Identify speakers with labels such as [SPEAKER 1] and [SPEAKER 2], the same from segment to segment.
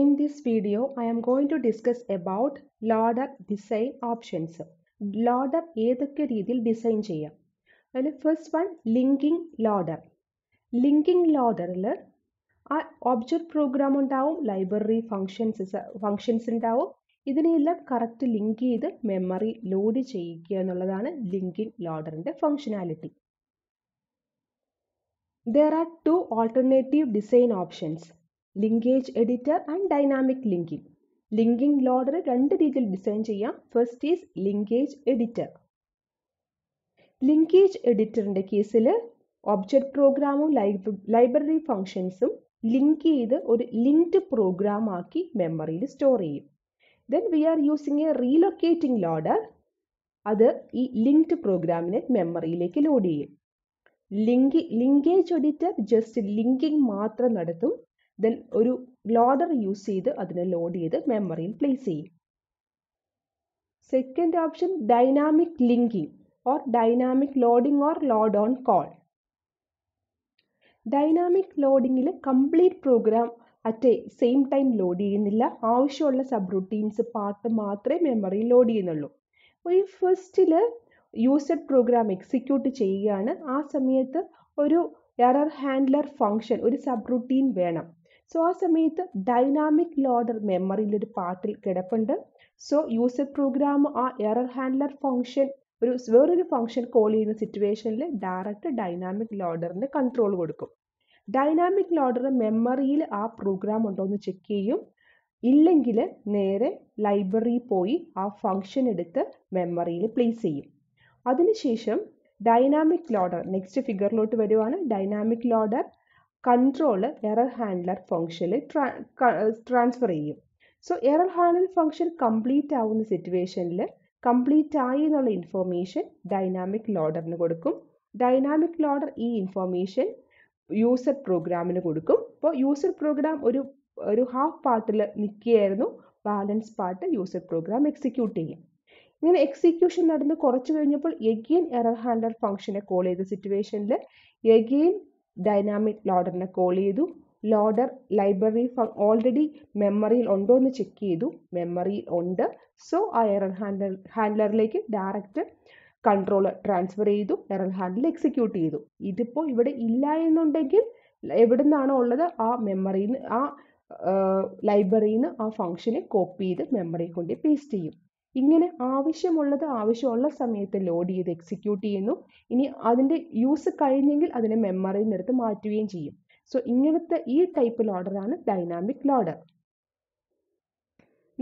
[SPEAKER 1] In this video, I am going to discuss about loader design options loader ഏതൊക്കെ രീതിയിൽ design ചെയ്യാം അതിൽ first one linking loader linking ലോഡറിൽ ആ object program ഉണ്ടാവും ലൈബ്രറി ഫങ്ഷൻസ് ഫങ്ഷൻസ് ഉണ്ടാവും ഇതിനെയെല്ലാം കറക്റ്റ് ലിങ്ക് ചെയ്ത് മെമ്മറി ലോഡ് ചെയ്യിക്കുക എന്നുള്ളതാണ് ലിങ്കിങ് ലോഡറിൻ്റെ functionality there are two alternative design options linkage editor and dynamic linking linking loader രണ്ട് രീതിയിൽ ഡിസൈൻ ചെയ്യാം first is linkage editor linkage എഡിറ്ററിൻ്റെ കേസിൽ ഒബ്ജക്റ്റ് പ്രോഗ്രാമും ലൈബ്രറി ഫങ്ഷൻസും ലിങ്ക് ചെയ്ത് ഒരു ലിങ്ക്ഡ് പ്രോഗ്രാം ആക്കി മെമ്മറിയിൽ സ്റ്റോർ ചെയ്യും then we are using a relocating loader അത് ഈ ലിങ്ക്ഡ് പ്രോഗ്രാമിനെ മെമ്മറിയിലേക്ക് ലോഡ് ചെയ്യും link linkage editor just linking മാത്രം നടത്തും ദെൻ ഒരു ലോഡർ യൂസ് ചെയ്ത് അതിനെ ലോഡ് ചെയ്ത് മെമ്മറിയിൽ പ്ലേസ് ചെയ്യും second option dynamic linking or dynamic loading or load on call dynamic ലോഡിങ്ങിൽ complete program at same time load ചെയ്യുന്നില്ല ആവശ്യമുള്ള സബ് റുട്ടീൻസ് പാർട്ട് മാത്രമേ മെമ്മറിയിൽ ലോഡ് ചെയ്യുന്നുള്ളൂ ഈ ഫസ്റ്റിൽ യൂസർ പ്രോഗ്രാം എക്സിക്യൂട്ട് ചെയ്യുകയാണ് ആ സമയത്ത് ഒരു എറർ ഹാൻഡ്ലർ ഫങ്ഷൻ ഒരു സബ് റുട്ടീൻ വേണം സോ ആ സമയത്ത് ഡൈനാമിക് ലോഡർ മെമ്മറിയിൽ ഒരു പാർട്ടിൽ കിടപ്പുണ്ട് സോ യൂസർ പ്രോഗ്രാം ആ എറർ ഹാൻഡ്ലർ ഫംഗ്ഷൻ ഒരു വേറൊരു ഫംഗ്ഷൻ കോൾ ചെയ്യുന്ന സിറ്റുവേഷനിൽ ഡയറക്റ്റ് ഡൈനാമിക് ലോഡറിന് കൺട്രോൾ കൊടുക്കും ഡൈനാമിക് ലോഡർ മെമ്മറിയിൽ ആ പ്രോഗ്രാം ഉണ്ടോ എന്ന് ചെക്ക് ചെയ്യും ഇല്ലെങ്കിൽ നേരെ ലൈബ്രറിയിൽ പോയി ആ ഫംഗ്ഷൻ എടുത്ത് മെമ്മറിയിൽ പ്ലേസ് ചെയ്യും അതിനുശേഷം ഡൈനാമിക് ലോഡർ നെക്സ്റ്റ് ഫിഗറിലോട്ട് വരുവാണ് dynamic loader control error handler ഫംഗ്ഷനിൽ ട്രാൻസ്ഫർ ചെയ്യും so error handler function complete ആവുന്ന സിറ്റുവേഷനിൽ കംപ്ലീറ്റ് ആയി എന്നുള്ള ഇൻഫോർമേഷൻ ഡൈനാമിക് ലോഡറിന് കൊടുക്കും ഡൈനാമിക് ലോഡർ ഈ ഇൻഫോർമേഷൻ യൂസർ പ്രോഗ്രാമിന് കൊടുക്കും അപ്പോൾ യൂസർ പ്രോഗ്രാം ഒരു ഒരു ഹാഫ് പാർട്ടിൽ നിൽക്കുകയായിരുന്നു balance part user program execute ചെയ്യും ഇങ്ങനെ എക്സിക്യൂഷൻ നടന്ന് കുറച്ച് കഴിഞ്ഞപ്പോൾ എഗെയിൻ എറർ ഹാൻഡ്ലർ ഫംഗ്ഷനെ കോൾ ചെയ്ത സിറ്റുവേഷനിൽ എഗെയിൻ ഡൈനാമിക് ലോഡറിനെ കോൾ ചെയ്തു ലോഡർ ലൈബ്രറി ഓൾറെഡി മെമ്മറിയിൽ ഉണ്ടോ എന്ന് ചെക്ക് ചെയ്തു മെമ്മറിയിൽ ഉണ്ട് സോ ആ എറർ ഹാൻഡർ ഹാൻഡ്ലറിലേക്ക് ഡയറക്റ്റ് കൺട്രോൾ ട്രാൻസ്ഫർ ചെയ്തു എറർ ഹാൻഡിൽ എക്സിക്യൂട്ട് ചെയ്തു ഇതിപ്പോൾ ഇവിടെ ഇല്ല എന്നുണ്ടെങ്കിൽ എവിടെ നിന്നാണോ ഉള്ളത് ആ മെമ്മറിയിൽ നിന്ന് ആ ലൈബ്രറിയിൽ നിന്ന് ആ ഫംഗ്ഷനെ കോപ്പി ചെയ്ത് മെമ്മറിയിൽ കൊണ്ട് പേസ്റ്റ് ചെയ്യും ഇങ്ങനെ ആവശ്യമുള്ളത് ആവശ്യമുള്ള സമയത്ത് ലോഡ് ചെയ്ത് എക്സിക്യൂട്ട് ചെയ്യുന്നു ഇനി അതിൻ്റെ യൂസ് കഴിഞ്ഞെങ്കിൽ അതിനെ മെമ്മറിയിൽ നിന്നെടുത്ത് മാറ്റുകയും ചെയ്യും സോ ഇങ്ങനത്തെ ഈ ടൈപ്പ് ലോഡറാണ് dynamic loader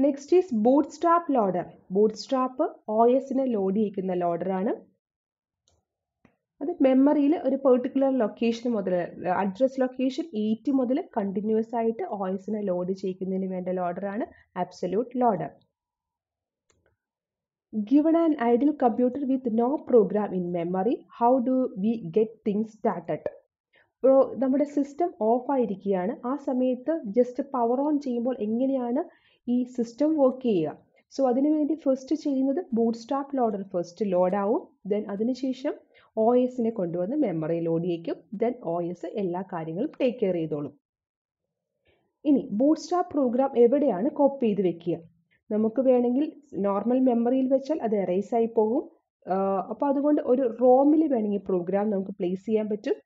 [SPEAKER 1] next is bootstrap loader bootstrap O എസിനെ ലോഡ് ചെയ്യിക്കുന്ന ലോഡറാണ് അത് മെമ്മറിയിൽ ഒരു പെർട്ടിക്കുലർ ലൊക്കേഷൻ മുതൽ അഡ്രസ് ലൊക്കേഷൻ എയ്റ്റ് മുതൽ കണ്ടിന്യൂസ് ആയിട്ട് ഒ എസിനെ ലോഡ് ചെയ്യിക്കുന്നതിന് വേണ്ട ലോഡറാണ് absolute loader Given an idle computer with no program in memory, how do we get things started? ഇപ്പോൾ നമ്മുടെ സിസ്റ്റം ഓഫ് ആയിരിക്കുകയാണ് ആ സമയത്ത് ജസ്റ്റ് പവർ ഓൺ ചെയ്യുമ്പോൾ എങ്ങനെയാണ് ഈ സിസ്റ്റം വർക്ക് ചെയ്യുക സോ അതിനുവേണ്ടി ഫസ്റ്റ് ചെയ്യുന്നത് bootstrap loader first load ആവും ദെൻ അതിനുശേഷം ഒ എസിനെ കൊണ്ടുവന്ന് മെമ്മറി ലോഡ് ചെയ്യിക്കും ദെൻ ഒ എസ് എല്ലാ കാര്യങ്ങളും ടേക്ക് കെയർ ചെയ്തോളും ഇനി ബൂട്ട് സ്റ്റാപ്പ് പ്രോഗ്രാം എവിടെയാണ് കോപ്പി ചെയ്ത് വെക്കുക നമുക്ക് വേണമെങ്കിൽ നോർമൽ മെമ്മറിയിൽ വെച്ചാൽ അത് ആയി പോകും അപ്പോൾ അതുകൊണ്ട് ഒരു റോമിൽ വേണമെങ്കിൽ പ്രോഗ്രാം നമുക്ക് പ്ലേസ് ചെയ്യാൻ പറ്റും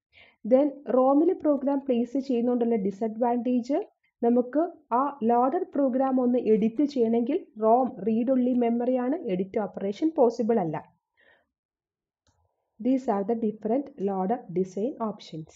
[SPEAKER 1] ദെൻ റോമിൽ പ്രോഗ്രാം പ്ലേസ് ചെയ്യുന്നതുകൊണ്ടുള്ള ഡിസഡ്വാൻറ്റേജ് നമുക്ക് ആ ലോഡർ പ്രോഗ്രാം ഒന്ന് എഡിറ്റ് ചെയ്യണമെങ്കിൽ റോം റീഡ് ഉള്ളി മെമ്മറിയാണ് എഡിറ്റ് ഓപ്പറേഷൻ പോസിബിൾ അല്ല these are the different loader design options